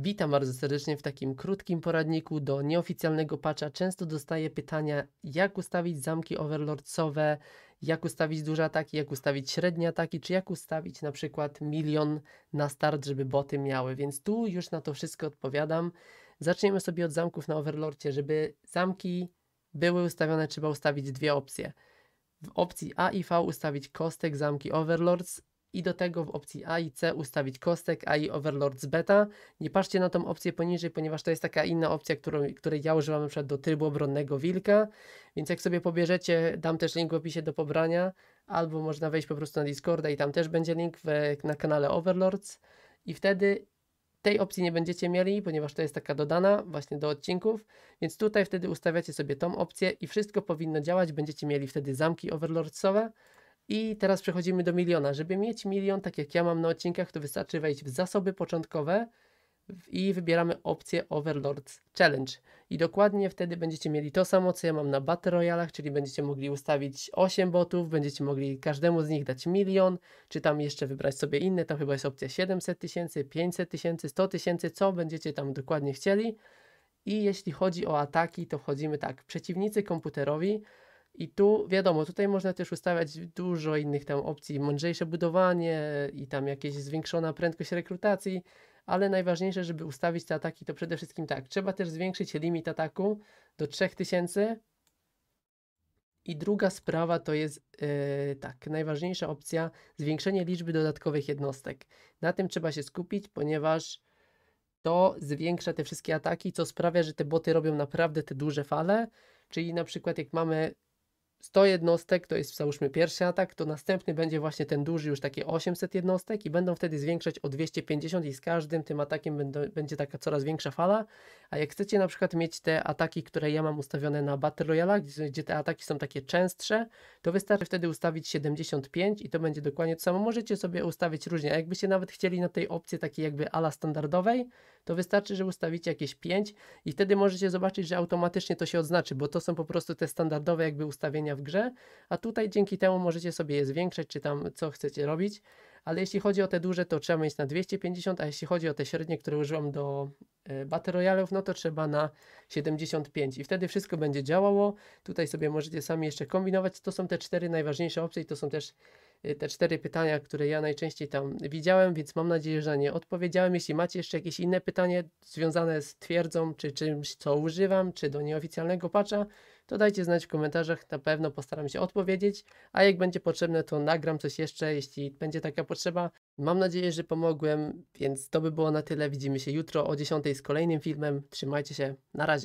Witam bardzo serdecznie w takim krótkim poradniku do nieoficjalnego patcha. Często dostaję pytania, jak ustawić zamki overlordsowe, jak ustawić duże ataki, jak ustawić średnie ataki, czy jak ustawić na przykład milion na start, żeby boty miały. Więc tu już na to wszystko odpowiadam. Zaczniemy sobie od zamków na overlordzie. Żeby zamki były ustawione, trzeba ustawić dwie opcje. W opcji A i V ustawić kostek zamki overlords i do tego w opcji A i C ustawić kostek AI Overlords Beta. Nie patrzcie na tą opcję poniżej, ponieważ to jest taka inna opcja, którą, której ja używam na przykład do trybu obronnego wilka, więc jak sobie pobierzecie, dam też link w opisie do pobrania, albo można wejść po prostu na Discorda i tam też będzie link w, na kanale Overlords i wtedy tej opcji nie będziecie mieli, ponieważ to jest taka dodana właśnie do odcinków, więc tutaj wtedy ustawiacie sobie tą opcję i wszystko powinno działać, będziecie mieli wtedy zamki overlordsowe, i teraz przechodzimy do miliona. Żeby mieć milion, tak jak ja mam na odcinkach, to wystarczy wejść w zasoby początkowe i wybieramy opcję Overlords Challenge. I dokładnie wtedy będziecie mieli to samo, co ja mam na Battle Royalach, czyli będziecie mogli ustawić 8 botów, będziecie mogli każdemu z nich dać milion, czy tam jeszcze wybrać sobie inne, tam chyba jest opcja 700 tysięcy, 500 tysięcy, 100 tysięcy, co będziecie tam dokładnie chcieli. I jeśli chodzi o ataki, to wchodzimy tak, przeciwnicy komputerowi, i tu wiadomo, tutaj można też ustawiać dużo innych tam opcji, mądrzejsze budowanie i tam jakieś zwiększona prędkość rekrutacji, ale najważniejsze, żeby ustawić te ataki, to przede wszystkim tak, trzeba też zwiększyć limit ataku do 3000. I druga sprawa to jest yy, tak, najważniejsza opcja zwiększenie liczby dodatkowych jednostek. Na tym trzeba się skupić, ponieważ to zwiększa te wszystkie ataki, co sprawia, że te boty robią naprawdę te duże fale. Czyli na przykład jak mamy 100 jednostek to jest załóżmy pierwszy atak, to następny będzie właśnie ten duży już takie 800 jednostek i będą wtedy zwiększać o 250 i z każdym tym atakiem będą, będzie taka coraz większa fala, a jak chcecie na przykład mieć te ataki, które ja mam ustawione na Battle Royale, gdzie, gdzie te ataki są takie częstsze, to wystarczy wtedy ustawić 75 i to będzie dokładnie to samo. Możecie sobie ustawić różnie, a jakbyście nawet chcieli na tej opcji takiej jakby ala standardowej, to wystarczy, że ustawicie jakieś 5 i wtedy możecie zobaczyć, że automatycznie to się odznaczy, bo to są po prostu te standardowe jakby ustawienia w grze, a tutaj dzięki temu możecie sobie je zwiększać, czy tam co chcecie robić ale jeśli chodzi o te duże, to trzeba mieć na 250, a jeśli chodzi o te średnie, które używam do Y, Battle Royale'ów, no to trzeba na 75 i wtedy wszystko będzie działało. Tutaj sobie możecie sami jeszcze kombinować. To są te cztery najważniejsze opcje i to są też y, te cztery pytania, które ja najczęściej tam widziałem, więc mam nadzieję, że nie odpowiedziałem. Jeśli macie jeszcze jakieś inne pytanie związane z twierdzą, czy czymś, co używam, czy do nieoficjalnego patcha, to dajcie znać w komentarzach, na pewno postaram się odpowiedzieć, a jak będzie potrzebne, to nagram coś jeszcze, jeśli będzie taka potrzeba. Mam nadzieję, że pomogłem, więc to by było na tyle. Widzimy się jutro o 10 z kolejnym filmem. Trzymajcie się, na razie.